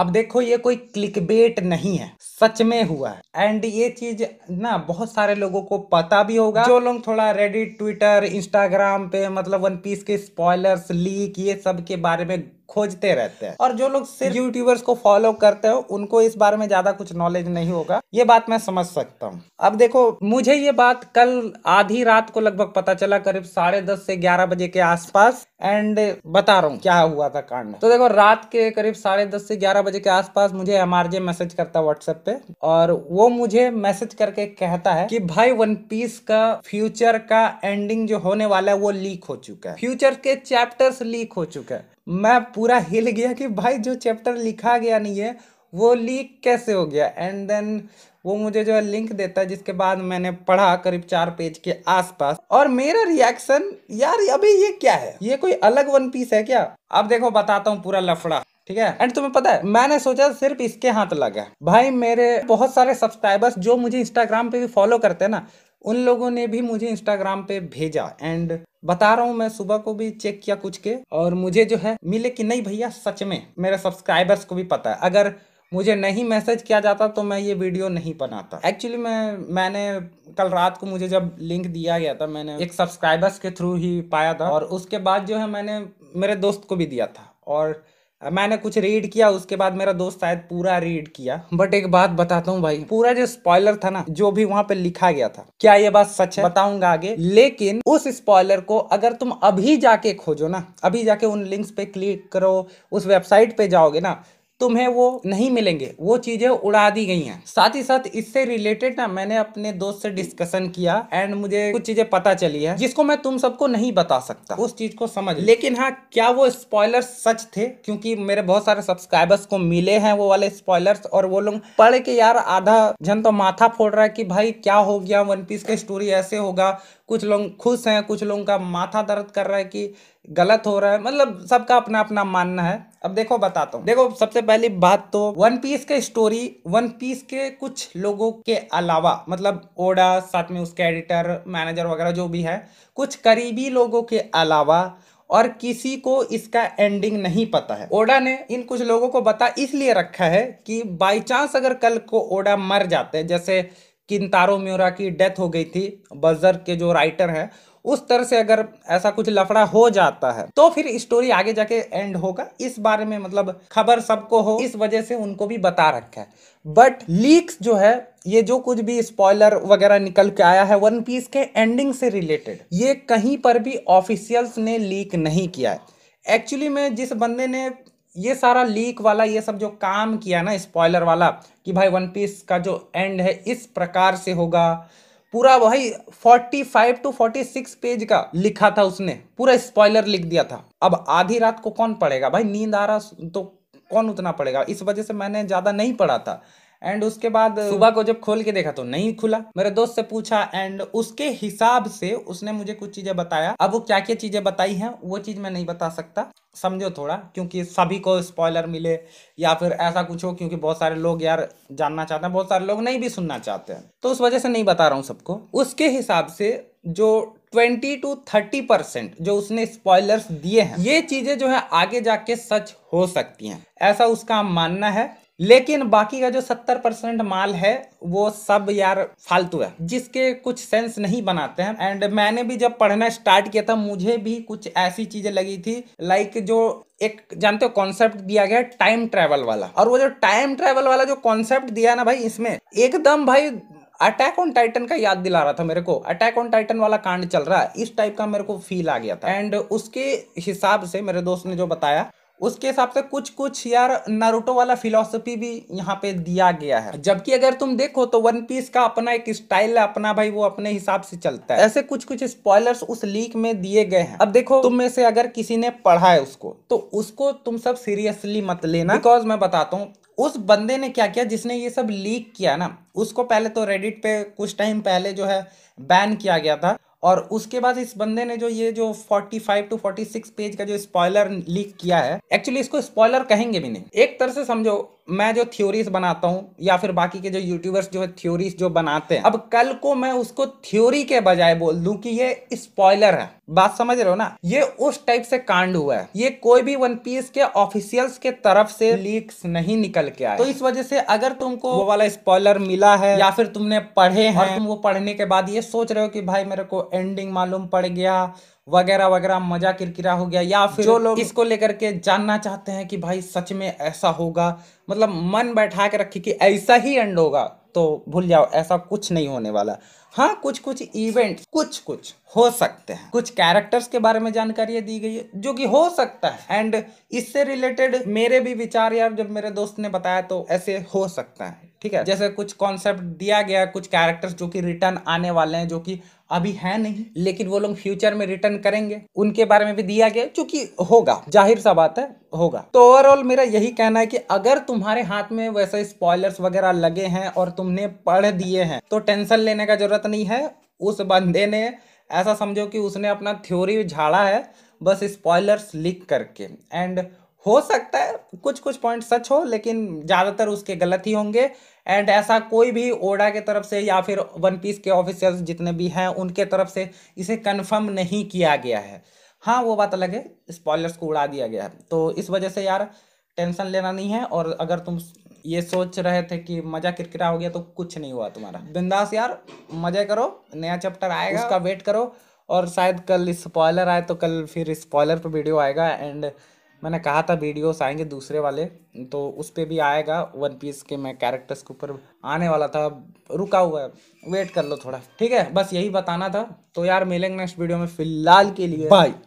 अब देखो ये कोई क्लिकबेट नहीं है सच में हुआ है एंड ये चीज ना बहुत सारे लोगों को पता भी होगा जो लोग थोड़ा रेडिट ट्विटर इंस्टाग्राम पे मतलब वन पीस के स्पॉयलर्स लीक ये सब के बारे में खोजते रहते हैं और जो लोग सिर्फ यूट्यूबर्स को फॉलो करते हो उनको इस बारे में ज्यादा कुछ नॉलेज नहीं होगा ये बात मैं समझ सकता हूँ अब देखो मुझे ये बात कल आधी रात को लगभग पता चला करीब साढ़े दस से ग्यारह बजे के आसपास एंड बता रहा हूँ क्या हुआ था कांड तो देखो रात के करीब साढ़े दस से ग्यारह बजे के आसपास मुझे जे मैसेज करता व्हाट्सएप पे और वो मुझे मैसेज करके कहता है कि भाई वन पीस का फ्यूचर का एंडिंग जो होने वाला है वो लीक हो चुका है फ्यूचर के चैप्टर्स लीक हो चुका है मैं पूरा हिल गया कि भाई जो चैप्टर लिखा गया नहीं है वो लीक कैसे हो गया एंड देन वो मुझे जो है लिंक देता है जिसके बाद मैंने पढ़ा करीब चार पेज के आसपास और मेरा रिएक्शन यार अभी ये क्या है ये कोई अलग वन पीस है क्या अब देखो बताता हूँ पूरा लफड़ा ठीक है एंड तुम्हें पता है मैंने सोचा सिर्फ इसके हाथ लगा भाई मेरे बहुत सारे सब्सक्राइबर्स जो मुझे इंस्टाग्राम पे भी फॉलो करते हैं ना उन लोगों ने भी मुझे इंस्टाग्राम पे भेजा एंड बता रहा हूँ मैं सुबह को भी चेक किया कुछ के और मुझे जो है मिले कि नहीं भैया सच में मेरे सब्सक्राइबर्स को भी पता है अगर मुझे नहीं मैसेज किया जाता तो मैं ये वीडियो नहीं बनाता एक्चुअली मैं मैंने कल रात को मुझे जब लिंक दिया गया था मैंने एक सब्सक्राइबर्स के थ्रू ही पाया था और उसके बाद जो है मैंने मेरे दोस्त को भी दिया था और मैंने कुछ रीड किया उसके बाद मेरा दोस्त शायद पूरा रीड किया बट एक बात बताता हूँ भाई पूरा जो स्पॉयलर था ना जो भी वहां पे लिखा गया था क्या ये बात सच है बताऊंगा आगे लेकिन उस स्पॉयलर को अगर तुम अभी जाके खोजो ना अभी जाके उन लिंक्स पे क्लिक करो उस वेबसाइट पे जाओगे ना तुम्हें वो नहीं मिलेंगे वो चीज़ें उड़ा दी गई हैं साथ ही साथ इससे रिलेटेड ना मैंने अपने दोस्त से डिस्कशन किया एंड मुझे कुछ चीज़ें पता चली है जिसको मैं तुम सबको नहीं बता सकता उस चीज़ को समझ लेकिन हाँ क्या वो स्पॉयलर सच थे क्योंकि मेरे बहुत सारे सब्सक्राइबर्स को मिले हैं वो वाले स्पॉयलर्स और वो लोग पढ़ के यार आधा जन तो माथा फोड़ रहा है कि भाई क्या हो गया वन पीस का स्टोरी ऐसे होगा कुछ लोग खुश हैं कुछ लोगों का माथा दर्द कर रहा है कि गलत हो रहा है मतलब सबका अपना अपना मानना है अब देखो बताता हूँ देखो सबसे पहली बात तो वन पीस के स्टोरी वन पीस के कुछ लोगों के अलावा मतलब ओडा साथ में उसके एडिटर मैनेजर वगैरह जो भी है कुछ करीबी लोगों के अलावा और किसी को इसका एंडिंग नहीं पता है ओडा ने इन कुछ लोगों को बता इसलिए रखा है कि बाई चांस अगर कल को ओडा मर जाते जैसे किंतारो म्योरा की डेथ हो गई थी बजर के जो राइटर हैं उस तरह से अगर ऐसा कुछ लफड़ा हो जाता है तो फिर स्टोरी आगे जाके एंड होगा इस बारे में मतलब खबर सबको हो इस वजह से उनको भी बता रखा है बट लीक्स जो है ये जो कुछ भी स्पॉइलर वगैरह निकल के आया है वन पीस के एंडिंग से रिलेटेड ये कहीं पर भी ऑफिशियल्स ने लीक नहीं किया है एक्चुअली में जिस बंदे ने ये सारा लीक वाला ये सब जो काम किया ना स्पॉयलर वाला कि भाई वन पीस का जो एंड है इस प्रकार से होगा पूरा वही 45 टू 46 पेज का लिखा था उसने पूरा स्पॉयलर लिख दिया था अब आधी रात को कौन पढ़ेगा भाई नींद आ रहा तो कौन उतना पड़ेगा इस वजह से मैंने ज़्यादा नहीं पढ़ा था एंड उसके बाद uh, सुबह को जब खोल के देखा तो नहीं खुला मेरे दोस्त से पूछा एंड उसके हिसाब से उसने मुझे कुछ चीजें बताया अब वो क्या क्या चीजें बताई हैं वो चीज मैं नहीं बता सकता समझो थोड़ा क्योंकि सभी को स्पॉयलर मिले या फिर ऐसा कुछ हो क्योंकि बहुत सारे लोग यार जानना चाहते हैं बहुत सारे लोग नहीं भी सुनना चाहते हैं तो उस वजह से नहीं बता रहा हूँ सबको उसके हिसाब से जो ट्वेंटी टू थर्टी परसेंट जो उसने स्पॉयलर्स दिए हैं ये चीजें जो है आगे जाके सच हो सकती हैं ऐसा उसका मानना है लेकिन बाकी का जो सत्तर परसेंट माल है वो सब यार फालतू है जिसके कुछ सेंस नहीं बनाते हैं एंड मैंने भी जब पढ़ना स्टार्ट किया था मुझे भी कुछ ऐसी चीजें लगी थी लाइक जो एक जानते हो कॉन्सेप्ट दिया गया टाइम ट्रेवल वाला और वो जो टाइम ट्रेवल वाला जो कॉन्सेप्ट दिया ना भाई इसमें एकदम भाई अटैक ऑन टाइटन का याद दिला रहा था मेरे को अटैक ऑन टाइटन वाला कांड चल रहा है इस टाइप का मेरे को फील आ गया था एंड उसके हिसाब से मेरे दोस्त ने जो बताया उसके हिसाब से कुछ कुछ यार नारुतो वाला फिलोसफी भी यहाँ पे दिया गया है जबकि अगर तुम देखो तो वन पीस का अपना एक स्टाइल है अपना भाई वो अपने हिसाब से चलता है ऐसे कुछ कुछ स्पॉयलर्स उस लीक में दिए गए हैं अब देखो तुम में से अगर किसी ने पढ़ा है उसको तो उसको तुम सब सीरियसली मत लेना बिकॉज मैं बताता हूँ उस बंदे ने क्या किया जिसने ये सब लीक किया ना उसको पहले तो रेडिट पे कुछ टाइम पहले जो है बैन किया गया था और उसके बाद इस बंदे ने जो ये जो 45 टू 46 पेज का जो स्पॉयलर लीक किया है एक्चुअली इसको स्पॉयलर कहेंगे भी नहीं एक तरह से समझो मैं जो थ्योरीज बनाता हूँ या फिर बाकी के जो यूट्यूबर्स जो है थ्योरीज जो बनाते हैं अब कल को मैं उसको थ्योरी के बजाय बोल दूं कि ये स्पॉइलर है बात समझ रहे हो ना ये उस टाइप से कांड हुआ है ये कोई भी वन पीस के ऑफिशियल्स के तरफ से लीक्स नहीं निकल के आए तो इस वजह से अगर तुमको वो वाला स्पॉइलर मिला है या फिर तुमने पढ़े हैं तुम वो पढ़ने के बाद ये सोच रहे हो कि भाई मेरे को एंडिंग मालूम पड़ गया वगैरह वगैरह मजा किरकिरा हो गया या फिर जो लोग इसको लेकर के जानना चाहते हैं कि भाई सच में ऐसा होगा मतलब मन बैठा के रखे कि ऐसा ही एंड होगा तो भूल जाओ ऐसा कुछ नहीं होने वाला हाँ कुछ कुछ इवेंट कुछ कुछ हो सकते हैं कुछ कैरेक्टर्स के बारे में जानकारी दी गई है जो कि हो सकता है एंड इससे रिलेटेड मेरे भी विचार यार जब मेरे दोस्त ने बताया तो ऐसे हो सकता है ठीक है जैसे कुछ कॉन्सेप्ट दिया गया कुछ कैरेक्टर्स जो कि रिटर्न आने वाले हैं जो कि अभी है नहीं लेकिन वो लोग फ्यूचर में रिटर्न करेंगे उनके बारे में भी दिया गया चूंकि होगा जाहिर सा बात है होगा तो ओवरऑल मेरा यही कहना है कि अगर तुम्हारे हाथ में वैसे स्पॉयलर्स वगैरह लगे हैं और तुमने पढ़ दिए हैं तो टेंशन लेने का जरूरत नहीं है उस बंदे ने ऐसा समझो कि उसने अपना थ्योरी झाड़ा है बस स्पॉयलर्स लिख करके एंड हो सकता है कुछ कुछ पॉइंट सच हो लेकिन ज़्यादातर उसके गलत ही होंगे एंड ऐसा कोई भी ओडा के तरफ से या फिर वन पीस के ऑफिसर्स जितने भी हैं उनके तरफ से इसे कंफर्म नहीं किया गया है हाँ वो बात अलग है स्पॉयलर्स को उड़ा दिया गया है तो इस वजह से यार टेंशन लेना नहीं है और अगर तुम ये सोच रहे थे कि मज़ा किरकिरा हो गया तो कुछ नहीं हुआ तुम्हारा बिंदास यार मजा करो नया चैप्टर आएगा उसका वेट करो और शायद कल स्पॉयलर आए तो कल फिर स्पॉयलर पर वीडियो आएगा एंड मैंने कहा था वीडियोस आएंगे दूसरे वाले तो उस पर भी आएगा वन पीस के मैं कैरेक्टर्स के ऊपर आने वाला था रुका हुआ है वेट कर लो थोड़ा ठीक है बस यही बताना था तो यार मिलेंगे नेक्स्ट वीडियो में फ़िलहाल के लिए बाय